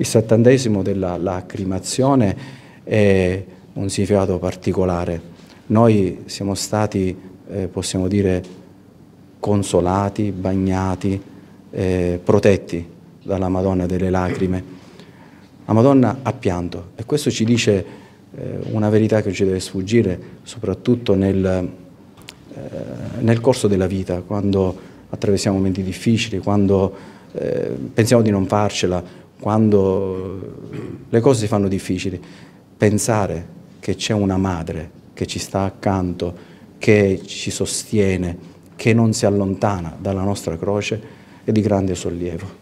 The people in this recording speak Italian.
Il settantesimo della lacrimazione è un significato particolare. Noi siamo stati, eh, possiamo dire, consolati, bagnati, eh, protetti dalla Madonna delle lacrime. La Madonna ha pianto e questo ci dice eh, una verità che ci deve sfuggire, soprattutto nel, eh, nel corso della vita, quando attraversiamo momenti difficili, quando eh, pensiamo di non farcela, quando le cose si fanno difficili, pensare che c'è una madre che ci sta accanto, che ci sostiene, che non si allontana dalla nostra croce, è di grande sollievo.